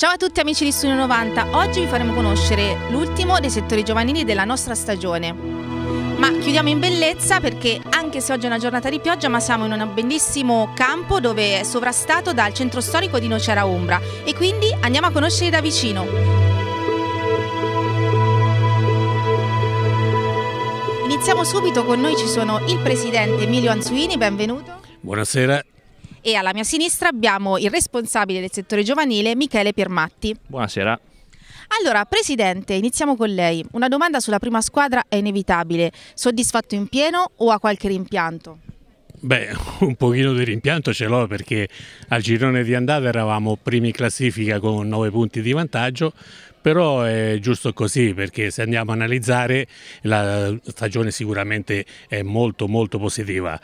Ciao a tutti amici di Studio 90, oggi vi faremo conoscere l'ultimo dei settori giovanili della nostra stagione. Ma chiudiamo in bellezza perché anche se oggi è una giornata di pioggia ma siamo in un bellissimo campo dove è sovrastato dal centro storico di Nocera Umbra e quindi andiamo a conoscere da vicino. Iniziamo subito, con noi ci sono il presidente Emilio Anzuini, benvenuto. Buonasera e alla mia sinistra abbiamo il responsabile del settore giovanile Michele Piermatti. Buonasera. Allora, Presidente, iniziamo con lei. Una domanda sulla prima squadra è inevitabile. Soddisfatto in pieno o ha qualche rimpianto? Beh, un pochino di rimpianto ce l'ho perché al girone di andata eravamo primi in classifica con 9 punti di vantaggio, però è giusto così perché se andiamo a analizzare la stagione sicuramente è molto molto positiva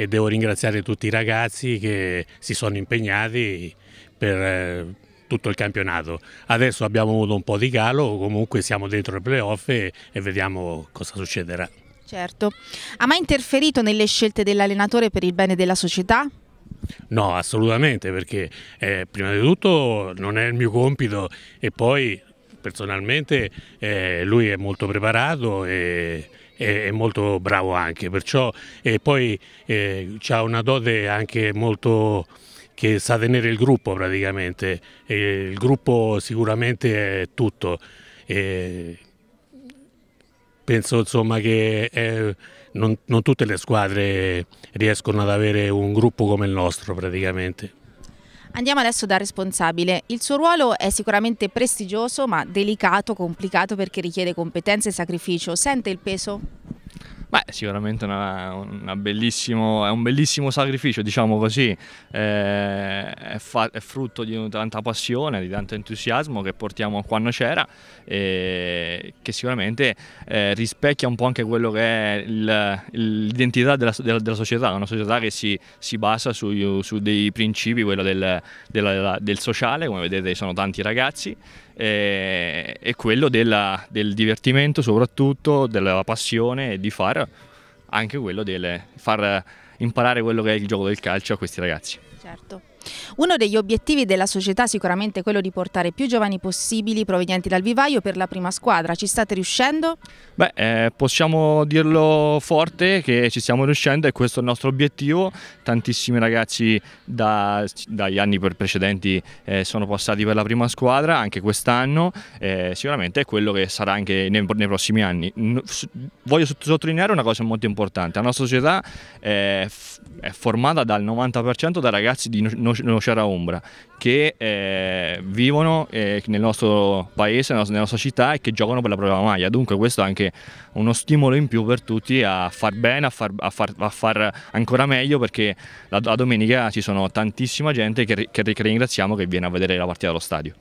e devo ringraziare tutti i ragazzi che si sono impegnati per eh, tutto il campionato. Adesso abbiamo avuto un po' di calo, comunque siamo dentro le playoff e, e vediamo cosa succederà. Certo. Ha mai interferito nelle scelte dell'allenatore per il bene della società? No, assolutamente, perché eh, prima di tutto non è il mio compito e poi personalmente eh, lui è molto preparato e è, molto bravo anche, perciò, e eh, poi eh, ha una dote anche molto che sa tenere il gruppo praticamente, e il gruppo sicuramente è tutto. E penso insomma che eh, non, non tutte le squadre riescono ad avere un gruppo come il nostro praticamente. Andiamo adesso da responsabile. Il suo ruolo è sicuramente prestigioso ma delicato, complicato perché richiede competenza e sacrificio. Sente il peso? Beh, sicuramente una, una è un bellissimo sacrificio, diciamo così, eh, è, fa, è, frutto di tanta passione, di tanto entusiasmo che portiamo quando c'era e che sicuramente eh, rispecchia un po' anche quello che è l'identità della, della, della, società, una società che si, si basa su, su, dei principi, quello del, della, del sociale, come vedete sono tanti ragazzi, è eh, quello della, del divertimento soprattutto, della passione e di fare anche quello del far imparare quello che è il gioco del calcio a questi ragazzi. Certo. Uno degli obiettivi della società sicuramente è quello di portare più giovani possibili provenienti dal vivaio per la prima squadra. Ci state riuscendo? Beh, eh, possiamo dirlo forte che ci stiamo riuscendo e questo è il nostro obiettivo. Tantissimi ragazzi da, dagli anni precedenti eh, sono passati per la prima squadra, anche quest'anno. Eh, sicuramente è quello che sarà anche nei, nei prossimi anni. Voglio sottolineare una cosa molto importante. La nostra società è, eh, è formata dal 90% da ragazzi di non non c'era ombra, che eh, vivono eh, nel nostro paese, nella nostra città e che giocano per la propria maglia. Dunque questo è anche uno stimolo in più per tutti a far bene, a far, a far, a far ancora meglio perché la, la, domenica ci sono tantissima gente che, che ringraziamo che viene a vedere la partita allo stadio.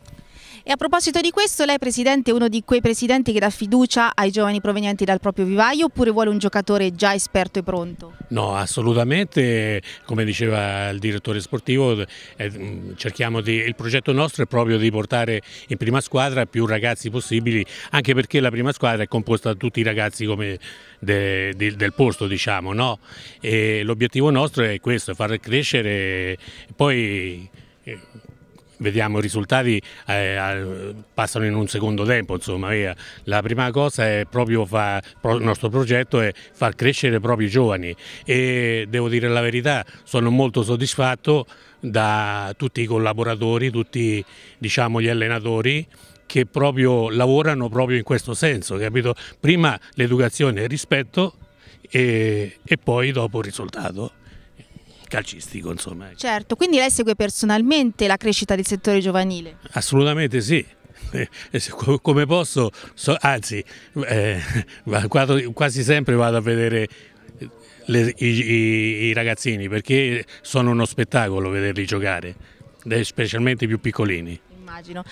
E a proposito di questo, lei Presidente è uno di quei presidenti che dà fiducia ai giovani provenienti dal proprio vivaio oppure vuole un giocatore già esperto e pronto? No, assolutamente, come diceva il direttore sportivo, eh, cerchiamo di, il progetto nostro è proprio di portare in prima squadra più ragazzi possibili, anche perché la prima squadra è composta da tutti i ragazzi de, de, del posto, diciamo, no? E l'obiettivo nostro è questo, far crescere poi... Eh, vediamo i risultati eh, passano in un secondo tempo insomma via. la prima cosa è proprio fa, il nostro progetto è far crescere proprio i giovani e devo dire la verità sono molto soddisfatto da tutti i collaboratori tutti diciamo, gli allenatori che proprio lavorano proprio in questo senso capito? prima l'educazione e il rispetto e, e poi dopo il risultato calcistico. Insomma. Ecco. Certo, quindi lei segue personalmente la crescita del settore giovanile? Assolutamente sì. Come posso, anzi, eh, quasi sempre vado a vedere eh, le, i, i, ragazzini perché sono uno spettacolo vederli giocare, eh, specialmente i più piccolini. Immagino.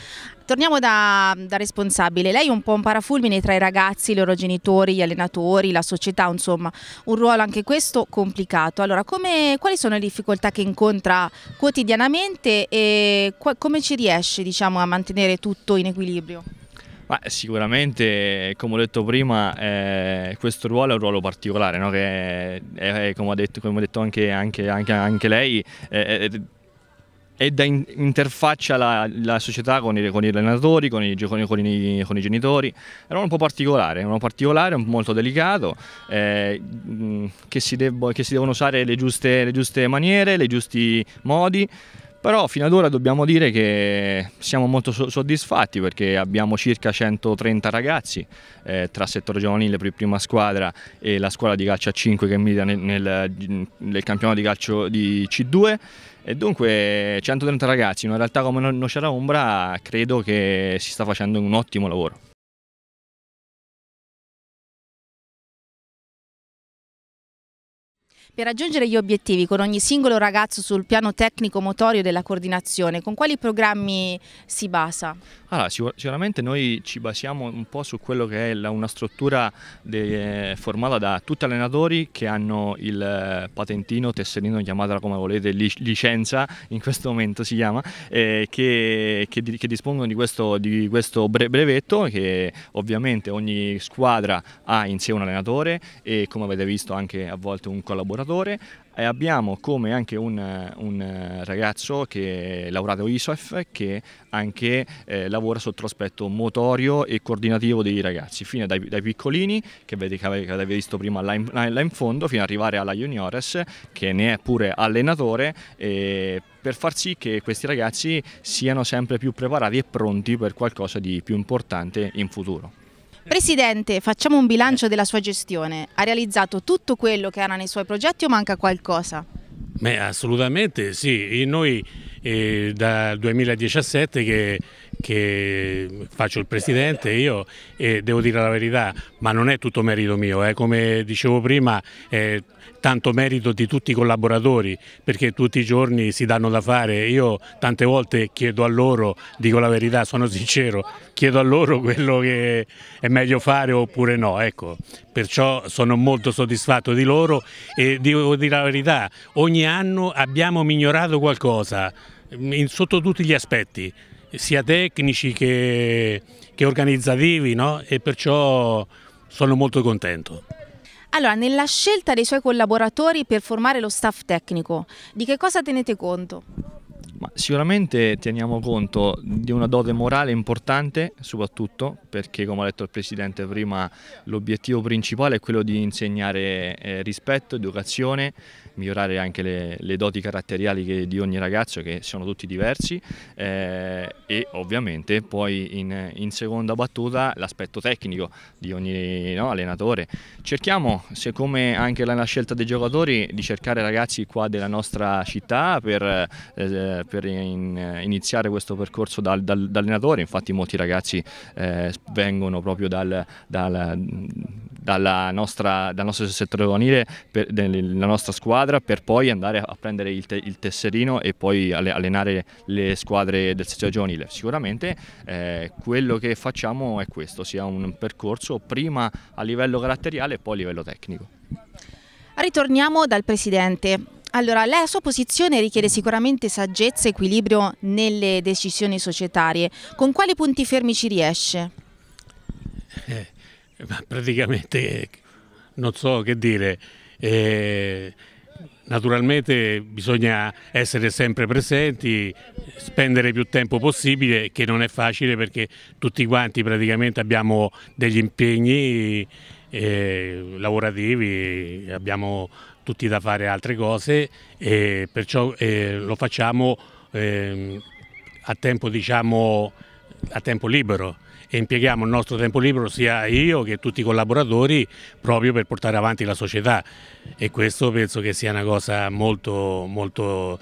Torniamo da, da, responsabile, lei è un po' un parafulmine tra i ragazzi, i loro genitori, gli allenatori, la società, insomma, un ruolo anche questo complicato. Allora, come, quali sono le difficoltà che incontra quotidianamente e qua, come ci riesce diciamo, a mantenere tutto in equilibrio? Beh, sicuramente, come ho detto prima, eh, questo ruolo è un ruolo particolare, no? che è, è, come, ha detto, come, ha detto, anche, anche, anche, anche lei, è, e da in, interfaccia la, la, società con i, con gli allenatori, con i, con, i, con, i, con i genitori. Era un po' particolare, un particolare, molto delicato, eh, che, si debbo, che, si devono usare le giuste, le giuste maniere, i giusti modi. Però fino ad ora dobbiamo dire che siamo molto soddisfatti perché abbiamo circa 130 ragazzi eh, tra settore giovanile per prima squadra e la squadra di calcio a 5 che milita nel, nel, nel campionato di calcio di C2 e dunque 130 ragazzi in una realtà come Nocera Ombra credo che si sta facendo un ottimo lavoro. Per raggiungere gli obiettivi con ogni singolo ragazzo sul piano tecnico motorio della coordinazione, con quali programmi si basa? Allora, sicuramente noi ci basiamo un po' su quello che è la, una struttura de, formata da tutti allenatori che hanno il eh, patentino, tesserino, chiamatela come volete, licenza in questo momento si chiama, eh, che, che, che, dispongono di questo, di questo brevetto che ovviamente ogni squadra ha in sé un allenatore e come avete visto anche a volte un collaboratore amministratore e abbiamo come anche un, un eh, ragazzo che è laureato ISOF che anche eh, lavora sotto l'aspetto motorio e coordinativo dei ragazzi, fino dai, dai piccolini che, vedi, che avete visto prima là in, là in, fondo, fino ad arrivare alla juniores che ne è pure allenatore eh, per far sì che questi ragazzi siano sempre più preparati e pronti per qualcosa di più importante in futuro. Presidente, facciamo un bilancio della sua gestione. Ha realizzato tutto quello che era nei suoi progetti o manca qualcosa? Beh, assolutamente sì. E noi eh, da 2017 che che faccio il presidente io e devo dire la verità, ma non è tutto merito mio, eh. come dicevo prima è tanto merito di tutti i collaboratori perché tutti i giorni si danno da fare, io tante volte chiedo a loro, dico la verità, sono sincero, chiedo a loro quello che è meglio fare oppure no, ecco, perciò sono molto soddisfatto di loro e devo dire la verità, ogni anno abbiamo migliorato qualcosa sotto tutti gli aspetti sia tecnici che, che organizzativi no? e perciò sono molto contento. Allora, nella scelta dei suoi collaboratori per formare lo staff tecnico, di che cosa tenete conto? Ma sicuramente teniamo conto di una dote morale importante, soprattutto perché, come ha detto il Presidente prima, l'obiettivo principale è quello di insegnare eh, rispetto, educazione, migliorare anche le, le doti caratteriali che, di ogni ragazzo, che sono tutti diversi, eh, e ovviamente poi in, in seconda battuta l'aspetto tecnico di ogni no, allenatore. Cerchiamo, siccome anche la, scelta dei giocatori, di cercare ragazzi qua della nostra città per... Eh, per, in, iniziare questo percorso da, dal, allenatore, infatti molti ragazzi eh, vengono proprio dal, dal, nostra, dal nostro settore giovanile, dalla nostra squadra, per poi andare a prendere il, te, il, tesserino e poi allenare le squadre del settore giovanile. Sicuramente eh, quello che facciamo è questo, sia un percorso prima a livello caratteriale e poi a livello tecnico. Ritorniamo dal presidente. Allora, la sua posizione richiede sicuramente saggezza e equilibrio nelle decisioni societarie. Con quali punti fermi ci riesce? Eh, praticamente non so che dire. Eh, naturalmente bisogna essere sempre presenti, spendere più tempo possibile, che non è facile perché tutti quanti praticamente abbiamo degli impegni eh, lavorativi, abbiamo tutti da fare altre cose e perciò eh, lo facciamo eh, a, tempo, diciamo, a tempo libero e impieghiamo il nostro tempo libero sia io che tutti i collaboratori proprio per portare avanti la società e questo penso che sia una cosa molto, molto,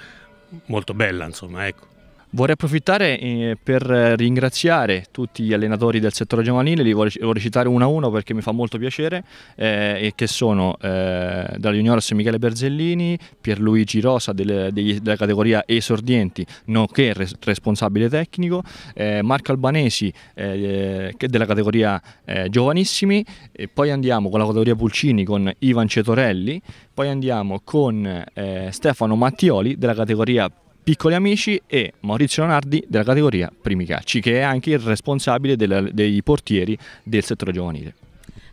molto bella insomma ecco. Vorrei approfittare eh, per ringraziare tutti gli allenatori del settore giovanile, li vorrei, citare uno a uno perché mi fa molto piacere, eh, che sono eh, dalla Juniores Michele Berzellini, Pierluigi Rosa del, degli, della categoria esordienti, nonché res, responsabile tecnico, eh, Marco Albanesi eh, della categoria giovanissimi, e poi andiamo con la categoria Pulcini con Ivan Cetorelli, poi andiamo con Stefano Mattioli della categoria Piccoli Amici e Maurizio Leonardi della categoria Primi Cacci, che è anche il responsabile del, dei portieri del settore giovanile.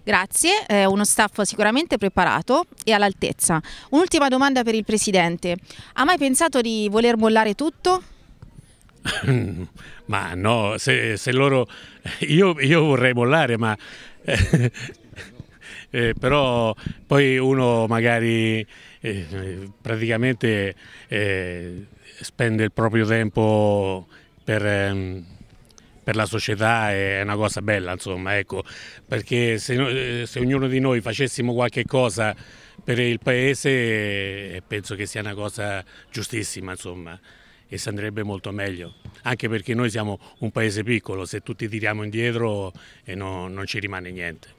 Grazie, è eh, uno staff sicuramente preparato e all'altezza. Un'ultima domanda per il Presidente. Ha mai pensato di voler mollare tutto? ma no, se, se loro... Io, io, vorrei mollare, ma... eh, però poi uno magari eh, praticamente eh, spende il proprio tempo per... Ehm, per la società è una cosa bella, insomma, ecco, perché se, eh, se, ognuno di noi facessimo qualche cosa per il paese eh, penso che sia una cosa giustissima, insomma, e si andrebbe molto meglio, anche perché noi siamo un paese piccolo, se tutti tiriamo indietro eh, no, non ci rimane niente.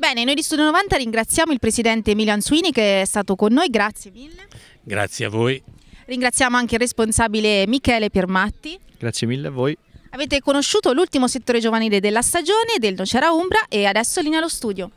Bene, noi di Studio 90 ringraziamo il presidente Emilio Ansuini che è stato con noi, grazie mille. Grazie a voi. Ringraziamo anche il responsabile Michele Piermatti. Grazie mille a voi. Avete conosciuto l'ultimo settore giovanile della stagione del Nocera Umbra e adesso linea allo studio.